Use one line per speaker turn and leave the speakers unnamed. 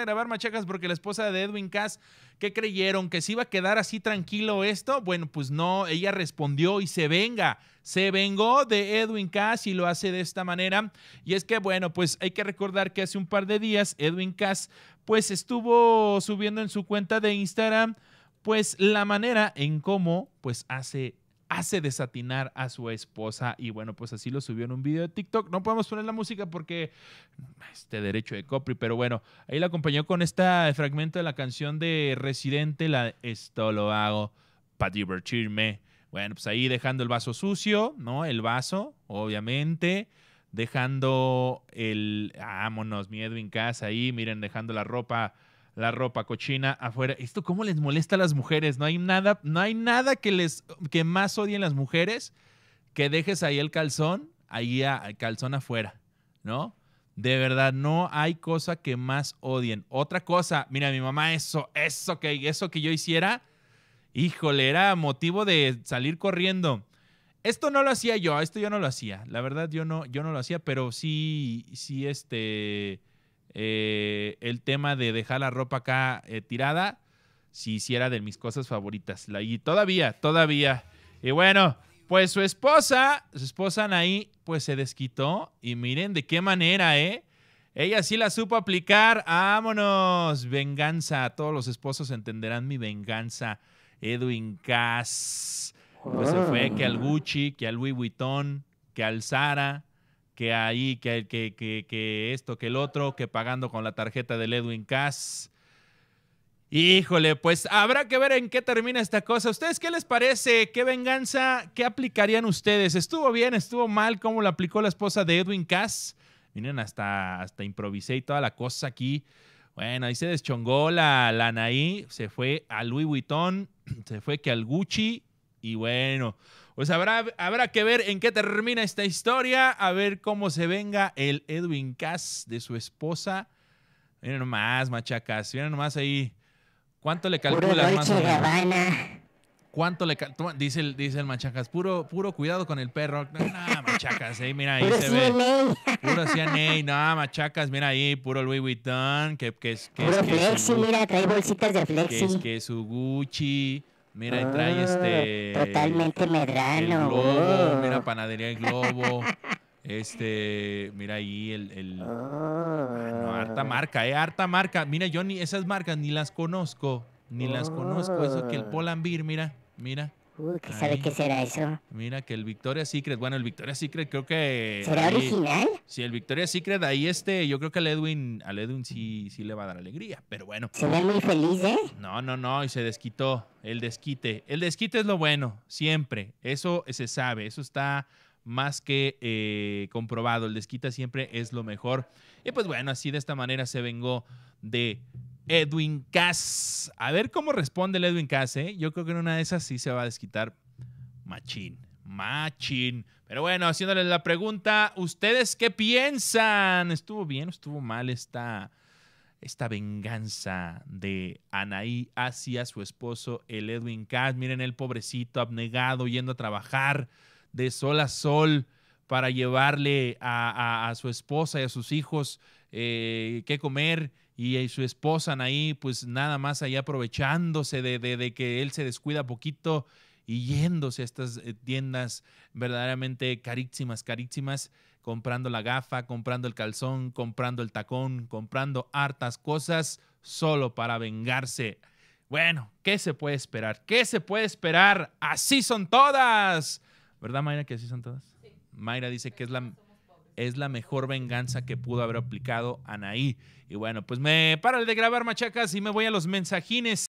a grabar machacas porque la esposa de Edwin Cass, ¿qué creyeron? ¿Que se iba a quedar así tranquilo esto? Bueno, pues no, ella respondió y se venga. Se vengó de Edwin Cass y lo hace de esta manera. Y es que, bueno, pues hay que recordar que hace un par de días Edwin Cass, pues estuvo subiendo en su cuenta de Instagram, pues la manera en cómo, pues hace hace desatinar a su esposa y bueno, pues así lo subió en un video de TikTok. No podemos poner la música porque este derecho de copri, pero bueno, ahí la acompañó con este fragmento de la canción de Residente, la Esto lo hago para divertirme. Bueno, pues ahí dejando el vaso sucio, ¿no? El vaso, obviamente. Dejando el... Vámonos, miedo en casa. ahí, miren, dejando la ropa la ropa cochina afuera. ¿Esto cómo les molesta a las mujeres? No hay nada, no hay nada que, les, que más odien las mujeres que dejes ahí el calzón, ahí el calzón afuera, ¿no? De verdad, no hay cosa que más odien. Otra cosa, mira, mi mamá, eso, eso que, eso que yo hiciera, híjole, era motivo de salir corriendo. Esto no lo hacía yo, esto yo no lo hacía. La verdad, yo no, yo no lo hacía, pero sí, sí, este, eh, el tema de dejar la ropa acá eh, tirada, si hiciera de mis cosas favoritas. La, y todavía, todavía. Y bueno, pues su esposa, su esposa Anaí, pues se desquitó. Y miren de qué manera, ¿eh? Ella sí la supo aplicar. ¡Vámonos! Venganza. Todos los esposos entenderán mi venganza. Edwin Cass.
Pues se fue que al ah.
Gucci, que al Louis Vuitton, que al Zara, que ahí, que, que, que esto, que el otro, que pagando con la tarjeta del Edwin Cass. Híjole, pues habrá que ver en qué termina esta cosa. ¿Ustedes qué les parece? ¿Qué venganza? ¿Qué aplicarían ustedes? ¿Estuvo bien? ¿Estuvo mal? ¿Cómo la aplicó la esposa de Edwin Cass? Miren, hasta, hasta improvisé y toda la cosa aquí. Bueno, ahí se deschongó la, la Anaí, se fue a Louis Vuitton, se fue que al Gucci, y bueno, pues habrá, habrá que ver en qué termina esta historia, a ver cómo se venga el Edwin Cass de su esposa. Miren nomás, machacas, miren nomás ahí. ¿Cuánto le calculas más o ¿Cuánto le Dice el, dice el machacas, puro, puro cuidado con el perro. No, machacas, ahí, eh, mira, ahí puro se ve. Puro CNA, no, machacas, mira ahí, puro Louis Vuitton. puro Flexi, mira, trae bolsitas de Flexi. Que es que su Gucci. Mira, trae este. Totalmente medrano. El globo, oh. mira, panadería el globo. este, mira ahí el. no, harta ah. marca, eh, harta marca. Mira, yo ni esas marcas ni las conozco. Ni las conozco. Eso que el ah. Polambir, mira, mira. ¿qué sabe qué será eso? Mira que el Victoria Secret, bueno, el Victoria Secret creo que... ¿Será original? Sí, el Victoria Secret, ahí este, yo creo que al Edwin, al Edwin sí, sí le va a dar alegría, pero bueno. Se ve muy feliz, ¿eh? No, no, no, y se desquitó, el desquite. El desquite es lo bueno, siempre, eso se sabe, eso está más que eh, comprobado, el desquite siempre es lo mejor. Y pues bueno, así de esta manera se vengó de Edwin Cass. A ver cómo responde el Edwin Cass, ¿eh? Yo creo que en una de esas sí se va a desquitar machín, machín. Pero bueno, haciéndoles la pregunta, ¿ustedes qué piensan? ¿Estuvo bien o estuvo mal esta, esta venganza de Anaí hacia su esposo, el Edwin Cass? Miren el pobrecito abnegado yendo a trabajar de sol a sol para llevarle a, su esposa y a sus hijos eh, qué comer y, eh, su esposa ahí, pues nada más ahí aprovechándose de, que él se descuida poquito y yéndose a estas eh, tiendas verdaderamente carísimas, carísimas, comprando la gafa, comprando el calzón, comprando el tacón, comprando hartas cosas solo para vengarse. Bueno, ¿qué se puede esperar? ¿Qué se puede esperar? Así son todas. ¿Verdad, Mayra, que así son todas? Sí. Mayra dice que es la es la mejor venganza que pudo haber aplicado Anaí. Y bueno, pues me paro de grabar machacas y me voy a los mensajines.